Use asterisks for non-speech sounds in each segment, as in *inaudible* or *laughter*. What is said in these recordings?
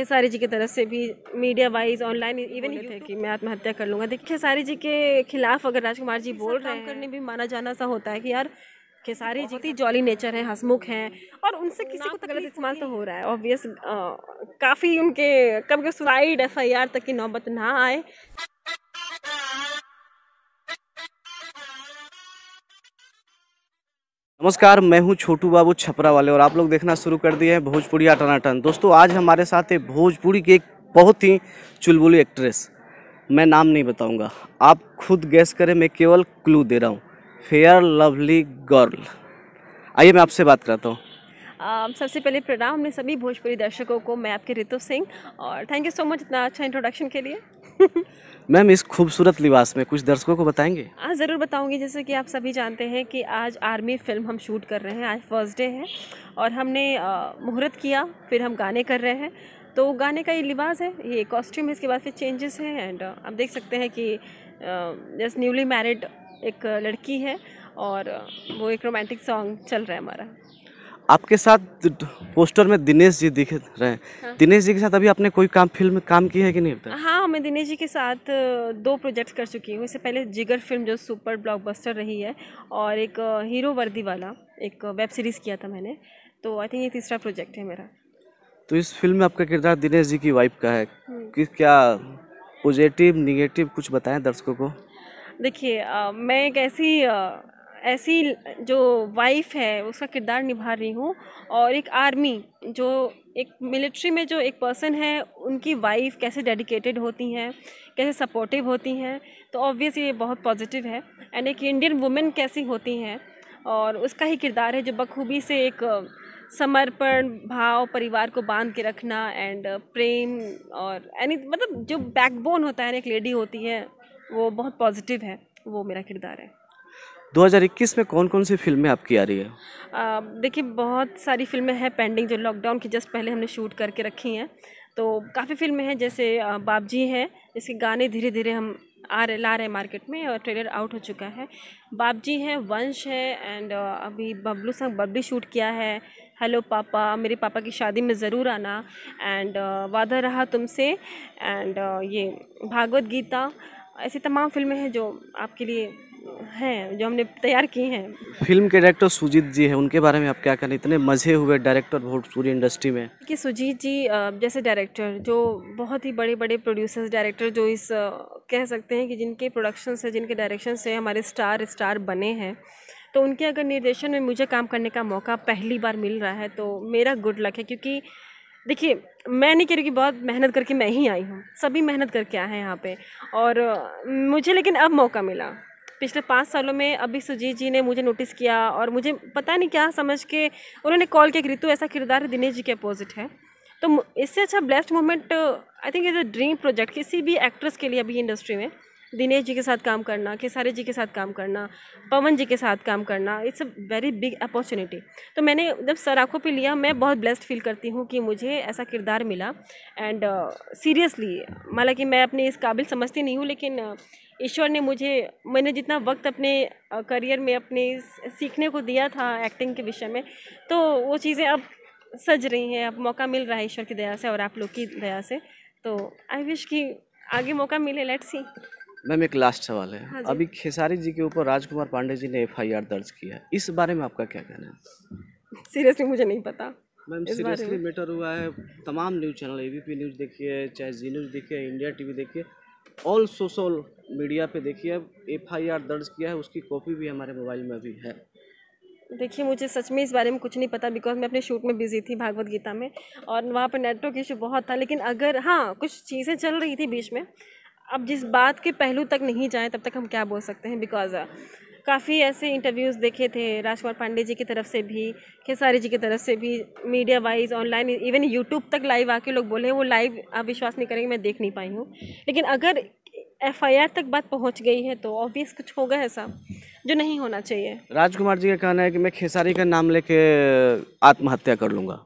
खेसारी जी की तरफ से भी मीडिया वाइज ऑनलाइन इवन थे कि मैं आत्महत्या कर लूँगा देखिए खेसारी जी के खिलाफ अगर राजकुमार जी बोल रहे हैं करने भी माना जाना सा होता है कि यार खेसारी जी की जॉली नेचर है हंसमुख हैं और उनसे किसी को गलत इस्तेमाल तो हो रहा है ऑब्वियस काफ़ी उनके कभी सुनाइड एफ आई आर तक की नौबत ना आए नमस्कार मैं हूं छोटू बाबू छपरा वाले और आप लोग देखना शुरू कर दिए हैं भोजपुरी अटनाटन दोस्तों आज हमारे साथ है भोजपुरी की एक बहुत ही चुलबुली एक्ट्रेस मैं नाम नहीं बताऊंगा आप खुद गैस करें मैं केवल क्लू दे रहा हूं फेयर लवली गर्ल आइए मैं आपसे बात कराता हूँ Uh, सबसे पहले प्रणाम हमने सभी भोजपुरी दर्शकों को मैं आपके रितु सिंह और थैंक यू सो मच इतना अच्छा इंट्रोडक्शन के लिए *laughs* मैम इस खूबसूरत लिबास में कुछ दर्शकों को बताएंगे हाँ ज़रूर बताऊंगी जैसे कि आप सभी जानते हैं कि आज आर्मी फिल्म हम शूट कर रहे हैं आज फर्स्ट डे है और हमने मुहूर्त किया फिर हम गाने कर रहे हैं तो गाने का ये लिबास है ये कॉस्ट्यूम है इसके बाद फिर चेंजेस हैं एंड आप देख सकते हैं कि जैसे न्यूली मैरिड एक लड़की है और वो एक रोमांटिक सॉन्ग चल रहा है हमारा आपके साथ पोस्टर में दिनेश जी दिख रहे हैं हाँ। दिनेश जी के साथ अभी आपने कोई काम फिल्म में काम की है कि नहीं होता हाँ मैं दिनेश जी के साथ दो प्रोजेक्ट्स कर चुकी हूँ इससे पहले जिगर फिल्म जो सुपर ब्लॉकबस्टर रही है और एक हीरो वर्दी वाला एक वेब सीरीज़ किया था मैंने तो आई थिंक ये तीसरा प्रोजेक्ट है मेरा तो इस फिल्म में आपका किरदार दिनेश जी की वाइफ का है हम्म। कि क्या पॉजिटिव निगेटिव कुछ बताएं दर्शकों को देखिए मैं एक ऐसी ऐसी जो वाइफ है उसका किरदार निभा रही हूँ और एक आर्मी जो एक मिलिट्री में जो एक पर्सन है उनकी वाइफ कैसे डेडिकेटेड होती हैं कैसे सपोर्टिव होती हैं तो ऑब्वियस ये बहुत पॉजिटिव है एंड एक इंडियन वुमेन कैसी होती हैं और उसका ही किरदार है जो बखूबी से एक समर्पण भाव परिवार को बांध के रखना एंड प्रेम और एनी मतलब जो बैकबोन होता है एक लेडी होती है वो बहुत पॉजिटिव है वो मेरा किरदार है 2021 में कौन कौन सी फिल्में आपकी आ रही है देखिए बहुत सारी फिल्में हैं पेंडिंग जो लॉकडाउन की जस्ट पहले हमने शूट करके रखी हैं तो काफ़ी फिल्में हैं जैसे बाबजी हैं इसके गाने धीरे धीरे हम आ रहे ला रहे हैं मार्केट में और ट्रेलर आउट हो चुका है बाबजी हैं वंश है एंड अभी बबलू संग बबली शूट किया है हेलो पापा मेरे पापा की शादी में ज़रूर आना एंड वादा रहा तुमसे एंड ये भागवत गीता ऐसी तमाम फिल्में हैं जो आपके लिए हैं जो हमने तैयार की हैं फिल्म के डायरेक्टर सुजीत जी हैं उनके बारे में आप क्या कहें इतने मज़े हुए डायरेक्टर भोजपुरी इंडस्ट्री में कि सुजीत जी जैसे डायरेक्टर जो बहुत ही बड़े बड़े प्रोड्यूसर्स डायरेक्टर जो इस कह सकते हैं कि जिनके प्रोडक्शन से जिनके डायरेक्शन से हमारे स्टार स्टार बने हैं तो उनके अगर निर्देशन में मुझे काम करने का मौका पहली बार मिल रहा है तो मेरा गुड लक है क्योंकि देखिए मैं नहीं कह रही कि बहुत मेहनत करके मैं ही आई हूँ सभी मेहनत करके आए हैं यहाँ पे और मुझे लेकिन अब मौका मिला पिछले पाँच सालों में अभी सुजीत जी ने मुझे नोटिस किया और मुझे पता नहीं क्या समझ के उन्होंने कॉल किया रितु ऐसा किरदार दिनेश जी के अपोजिट है तो इससे अच्छा blessed moment I think is a dream project किसी भी एक्ट्रेस के लिए अभी इंडस्ट्री में दिनेश जी के साथ काम करना खेसारी जी के साथ काम करना पवन जी के साथ काम करना it's a very big opportunity तो मैंने जब सर आँखों पर लिया मैं बहुत ब्लेस्ड फील करती हूँ कि मुझे ऐसा किरदार मिला एंड सीरियसली हालांकि मैं अपने इस काबिल समझती नहीं हूँ लेकिन uh, ईश्वर ने मुझे मैंने जितना वक्त अपने करियर में अपने सीखने को दिया था एक्टिंग के विषय में तो वो चीज़ें अब सज रही हैं अब मौका मिल रहा है ईश्वर की दया से और आप लोग की दया से तो आई विश कि आगे मौका मिले लेट्स सी मैम एक लास्ट सवाल है हाँ अभी खेसारी जी के ऊपर राजकुमार पांडे जी ने एफ दर्ज किया है इस बारे में आपका क्या कहना है सीरियसली मुझे नहीं पता मैम सीरियसली मैटर हुआ है तमाम न्यूज़ चैनल ए न्यूज़ देखिए चाहे जी न्यूज़ देखिए इंडिया टी देखिए ऑल सोशल मीडिया पे देखिए एफ आई आर दर्ज किया है उसकी कॉपी भी हमारे मोबाइल में भी है देखिए मुझे सच में इस बारे में कुछ नहीं पता बिकॉज मैं अपने शूट में बिजी थी भागवत गीता में और वहाँ पर नेटवर्क इशू बहुत था लेकिन अगर हाँ कुछ चीज़ें चल रही थी बीच में अब जिस बात के पहलू तक नहीं जाएँ तब तक हम क्या बोल सकते हैं बिकॉज uh, काफ़ी ऐसे इंटरव्यूज़ देखे थे राजकुमार पांडे जी की तरफ से भी खेसारी जी की तरफ से भी media wise online even YouTube तक लाइव आके लोग बोले वो लाइव आप विश्वास नहीं करेंगे मैं देख नहीं पाई हूँ लेकिन अगर एफआईआर तक बात पहुंच गई है तो ऑब्वियस कुछ होगा ऐसा जो नहीं होना चाहिए राजकुमार जी का कहना है कि मैं खेसारी का नाम लेके आत्महत्या कर लूंगा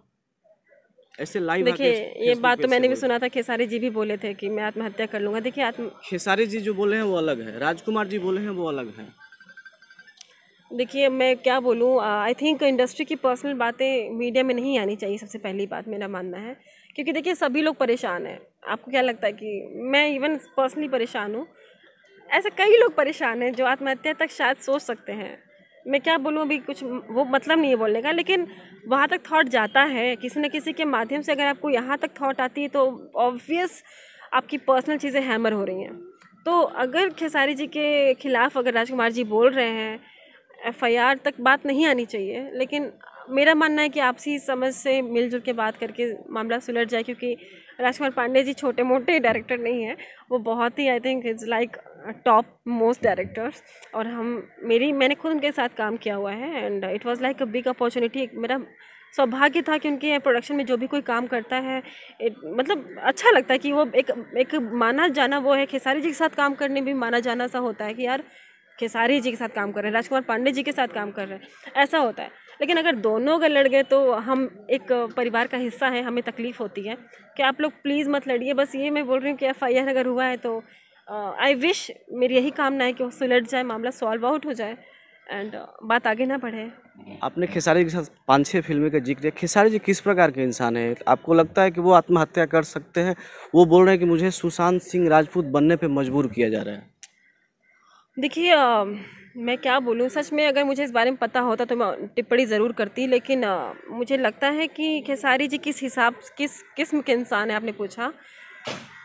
ऐसे लाइव देखिए ये बात तो मैंने भी सुना था खेसारी जी भी बोले थे कि मैं आत्महत्या कर लूंगा देखिए आत्म खेसारी जी जो बोले हैं वो अलग है राजकुमार जी बोले हैं वो अलग है देखिए मैं क्या बोलूँ आई थिंक इंडस्ट्री की पर्सनल बातें मीडिया में नहीं आनी चाहिए सबसे पहली बात मेरा मानना है क्योंकि देखिए सभी लोग परेशान हैं आपको क्या लगता है कि मैं इवन पर्सनली परेशान हूँ ऐसे कई लोग परेशान हैं जो आत्महत्या तक शायद सोच सकते हैं मैं क्या बोलूँ अभी कुछ वो मतलब नहीं है बोलने का लेकिन वहाँ तक थॉट जाता है किसी न किसी के माध्यम से अगर आपको यहाँ तक थॉट आती है तो ऑब्वियस आपकी पर्सनल चीज़ें हैमर हो रही हैं तो अगर खेसारी जी के खिलाफ अगर राजकुमार जी बोल रहे हैं एफआईआर तक बात नहीं आनी चाहिए लेकिन मेरा मानना है कि आपसी समझ से मिलजुल के बात करके मामला सुलझ जाए क्योंकि राजकुमार पांडे जी छोटे मोटे डायरेक्टर नहीं हैं वो बहुत ही I think is like top most directors और हम मेरी मैंने खुद उनके साथ काम किया हुआ है and it was like a big opportunity मेरा सौभाग्य था कि उनके प्रोडक्शन में जो भी कोई काम करता है it, मतलब अच्छा लगता है कि वो एक एक माना जाना वो है खेसारी जी के साथ काम करने भी माना जाना सा होता है कि यार खेसारी जी के साथ काम कर रहे हैं राजकुमार पांडे जी के साथ काम कर रहे हैं ऐसा होता है लेकिन अगर दोनों अगर लड़ गए तो हम एक परिवार का हिस्सा है हमें तकलीफ़ होती है कि आप लोग प्लीज़ मत लड़िए बस ये मैं बोल रही हूँ कि एफ़ अगर हुआ है तो आई विश मेरी यही कामना है कि वो सुलट जाए मामला सॉल्व आउट हो जाए एंड बात आगे ना बढ़े आपने खेसारी के साथ पाँच छः फिल्में का जिक्र किया खेसारी जी किस प्रकार के इंसान हैं आपको लगता है कि वो आत्महत्या कर सकते हैं वो बोल रहे हैं कि मुझे सुशांत सिंह राजपूत बनने पे मजबूर किया जा रहा है देखिए मैं क्या बोलूँ सच में अगर मुझे इस बारे में पता होता तो मैं टिप्पणी ज़रूर करती लेकिन आ, मुझे लगता है कि खेसारी जी किस हिसाब किस किस्म के इंसान है आपने पूछा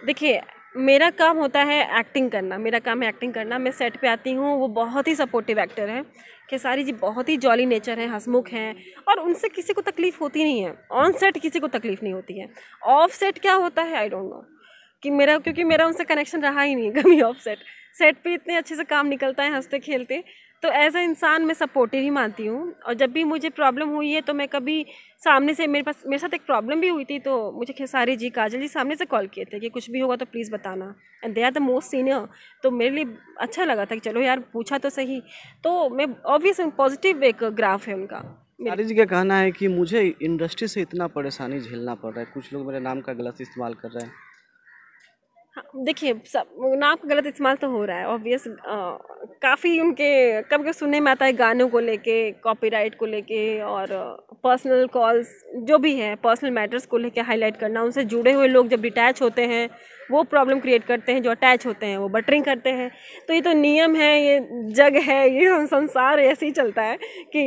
देखिए मेरा काम होता है एक्टिंग करना मेरा काम है एक्टिंग करना मैं सेट पे आती हूँ वो बहुत ही सपोर्टिव एक्टर है खेसारी जी बहुत ही जॉली नेचर हैं हंसमुख हैं और उनसे किसी को तकलीफ़ होती नहीं है ऑन सेट किसी को तकलीफ़ नहीं होती है ऑफ सेट क्या होता है आई डोंट नो कि मेरा क्योंकि मेरा उनसे कनेक्शन रहा ही नहीं कभी ऑफ सेट सेट पे इतने अच्छे से काम निकलता है हंसते खेलते तो एज अ इंसान मैं सपोर्टिव ही मानती हूँ और जब भी मुझे प्रॉब्लम हुई है तो मैं कभी सामने से मेरे पास मेरे साथ एक प्रॉब्लम भी हुई थी तो मुझे खेसारी जी काजल जी सामने से कॉल किए थे कि कुछ भी होगा तो प्लीज़ बताना and they are the most senior तो मेरे लिए अच्छा लगा था कि चलो यार पूछा तो सही तो मैं ऑब्वियस पॉजिटिव एक ग्राफ है उनका नारी जी का कहना है कि मुझे इंडस्ट्री से इतना परेशानी झेलना पड़ रहा है कुछ लोग मेरे नाम का गलत इस्तेमाल कर रहे हैं देखिए सब नाम गलत इस्तेमाल तो हो रहा है ऑब्वियस काफ़ी उनके कभी कभी सुनने में आता है गानों को लेके कॉपीराइट को लेके और पर्सनल कॉल्स जो भी है पर्सनल मैटर्स को लेके हाईलाइट करना उनसे जुड़े हुए लोग जब डिटैच होते हैं वो प्रॉब्लम क्रिएट करते हैं जो अटैच होते हैं वो बटरिंग करते हैं तो ये तो नियम है ये जग है ये संसार ऐसे ही चलता है कि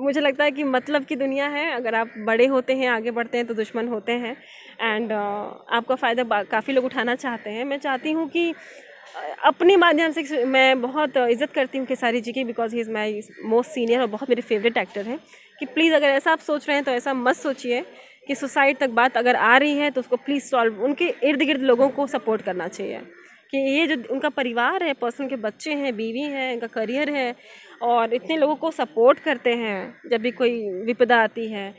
मुझे लगता है कि मतलब की दुनिया है अगर आप बड़े होते हैं आगे बढ़ते हैं तो दुश्मन होते हैं एंड uh, आपका फ़ायदा काफ़ी लोग उठाना चाहते हैं मैं चाहती हूँ कि अपने माध्यम से मैं बहुत इज्जत करती हूँ खेसारी जी की because he is my most senior और बहुत मेरे फेवरेट एक्टर हैं कि प्लीज़ अगर ऐसा आप सोच रहे हैं तो ऐसा मत सोचिए कि सुसाइड तक बात अगर आ रही है तो उसको प्लीज़ सॉल्व उनके इर्द गिर्द लोगों को सपोर्ट करना चाहिए कि ये जो उनका परिवार है पर्सन के बच्चे हैं बीवी हैं इनका करियर है और इतने लोगों को सपोर्ट करते हैं जब भी कोई विपदा आती है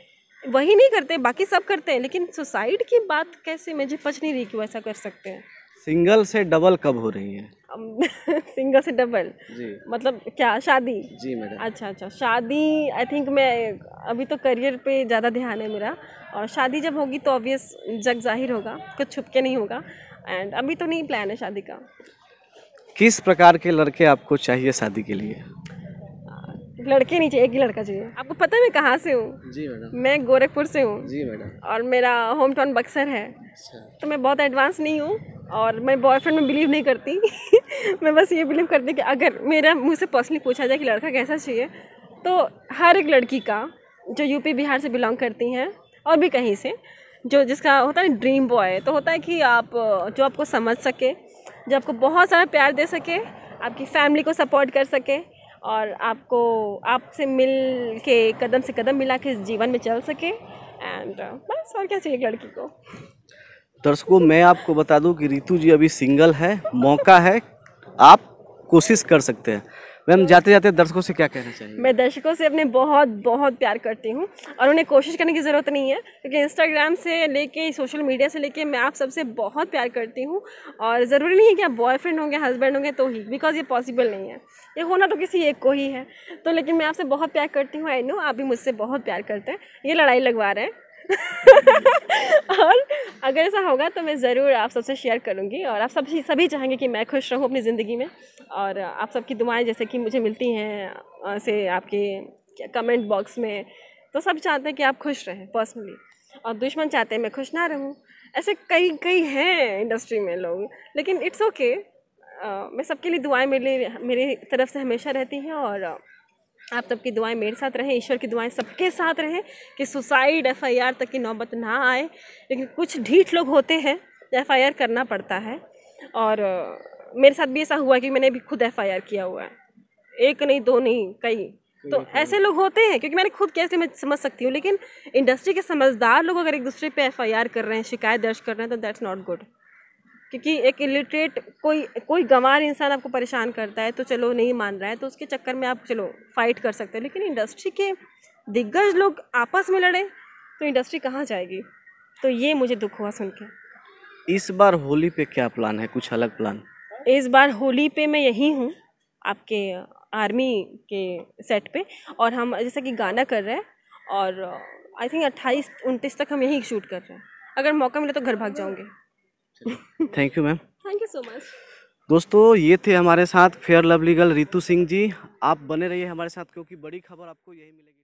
वही नहीं करते बाकी सब करते हैं लेकिन सुसाइड की बात कैसे मुझे पच नहीं रही कि वो ऐसा कर सकते हैं सिंगल से डबल कब हो रही है *laughs* सिंगल से डबल जी मतलब क्या शादी जी मैडम अच्छा अच्छा शादी आई थिंक मैं अभी तो करियर पे ज़्यादा ध्यान है मेरा और शादी जब होगी तो ऑब्वियस जग जाहिर होगा कुछ छुप के नहीं होगा एंड अभी तो नहीं प्लान है शादी का किस प्रकार के लड़के आपको चाहिए शादी के लिए लड़के नहीं चाहिए एक ही लड़का चाहिए आपको पता है मैं कहाँ से हूँ जी मैडम मैं गोरखपुर से हूँ जी मैडम और मेरा होम टाउन बक्सर है अच्छा। तो मैं बहुत एडवांस नहीं हूँ और मैं बॉयफ्रेंड में बिलीव नहीं करती *laughs* मैं बस ये बिलीव करती कि अगर मेरा मुझसे पर्सनली पूछा जाए कि लड़का कैसा चाहिए तो हर एक लड़की का जो यूपी बिहार से बिलोंग करती हैं और भी कहीं से जो जिसका होता है ड्रीम बॉय तो होता है कि आप जो आपको समझ सके जो आपको बहुत सारा प्यार दे सके आपकी फैमिली को सपोर्ट कर सके और आपको आपसे मिल के कदम से कदम मिला के जीवन में चल सके एंड uh, बस और क्या चाहिए एक लड़की को दर्शकों मैं आपको बता दूं कि रितु जी अभी सिंगल है मौका है आप कोशिश कर सकते हैं मैम जाते जाते दर्शकों से क्या कहना चाहिए मैं दर्शकों से अपने बहुत बहुत प्यार करती हूँ और उन्हें कोशिश करने की ज़रूरत नहीं है क्योंकि इंस्टाग्राम से लेके सोशल मीडिया से लेके मैं आप सबसे बहुत प्यार करती हूँ और ज़रूरी नहीं है कि आप बॉयफ्रेंड होंगे हस्बैंड होंगे तो ही बिकॉज ये पॉसिबल नहीं है ये होना तो किसी एक को ही है तो लेकिन मैं आपसे बहुत प्यार करती हूँ आई नो आप भी मुझसे बहुत प्यार करते हैं ये लड़ाई लगवा रहे हैं और अगर ऐसा होगा तो मैं ज़रूर आप सबसे शेयर करूँगी और आप सभी सभी चाहेंगे कि मैं खुश रहूँ अपनी ज़िंदगी में और आप सबकी दुआएं जैसे कि मुझे मिलती हैं से आपके कमेंट बॉक्स में तो सब चाहते हैं कि आप खुश रहें पर्सनली और दुश्मन चाहते हैं मैं खुश ना रहूँ ऐसे कई कई हैं इंडस्ट्री में लोग लेकिन इट्स ओके okay, मैं सबके लिए दुआएं मेरे मेरी तरफ से हमेशा रहती हैं और आप सबकी दुआएं मेरे साथ रहें ईश्वर की दुआएं सबके साथ रहें कि सुसाइड एफआईआर तक की नौबत ना आए लेकिन कुछ ढीठ लोग होते हैं एफआईआर करना पड़ता है और मेरे साथ भी ऐसा हुआ कि मैंने भी खुद एफआईआर किया हुआ है एक नहीं दो नहीं कई तो ऐसे लोग होते हैं क्योंकि मैंने खुद कैसे मैं समझ सकती हूँ लेकिन इंडस्ट्री के समझदार लोग अगर एक दूसरे पे एफआईआर कर रहे हैं शिकायत दर्ज कर रहे हैं तो दैट्स नॉट गुड क्योंकि एक इलिटरेट कोई कोई गंवार इंसान आपको परेशान करता है तो चलो नहीं मान रहा है तो उसके चक्कर में आप चलो फाइट कर सकते हैं लेकिन इंडस्ट्री के दिग्गज लोग आपस में लड़ें तो इंडस्ट्री कहाँ जाएगी तो ये मुझे दुख हुआ सुन के इस बार होली पे क्या प्लान है कुछ अलग प्लान इस बार होली पे मैं यही हूँ आपके आर्मी के सेट पे और हम जैसा कि गाना कर रहे हैं और आई थिंक अट्ठाईस उनतीस तक हम यहीं शूट कर रहे हैं अगर मौका मिले तो घर भाग जाऊँगे thank you ma'am thank you so much दोस्तों ये थे हमारे साथ fair lovely girl Ritu Singh ji आप बने रहिए हमारे साथ क्योंकि बड़ी खबर आपको यही मिलेगी